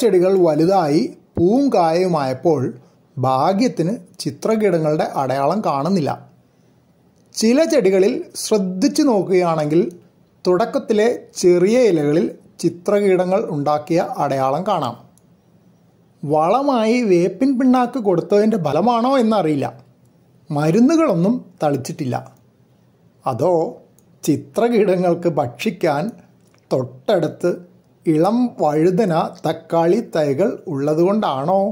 ചെടികൾ വലുതായി പൂങ്കായയുമായപ്പോൾ ഭാഗ്യത്തിന് ചിത്രകീടങ്ങളുടെ അടയാളം കാണുന്നില്ല ചില ചെടികളിൽ ശ്രദ്ധിച്ചു നോക്കുകയാണെങ്കിൽ തുടക്കത്തിലെ ചെറിയ ഇലകളിൽ ചിത്രകീടങ്ങൾ ഉണ്ടാക്കിയ അടയാളം കാണാം വളമായി വേപ്പിൻ പിണ്ണാക്ക് കൊടുത്തതിൻ്റെ ഫലമാണോ എന്നറിയില്ല മരുന്നുകളൊന്നും തളിച്ചിട്ടില്ല അതോ ചിത്രകീടങ്ങൾക്ക് ഭക്ഷിക്കാൻ തൊട്ടടുത്ത് ഇളം വഴുതന തക്കാളി തൈകൾ ഉള്ളതുകൊണ്ടാണോ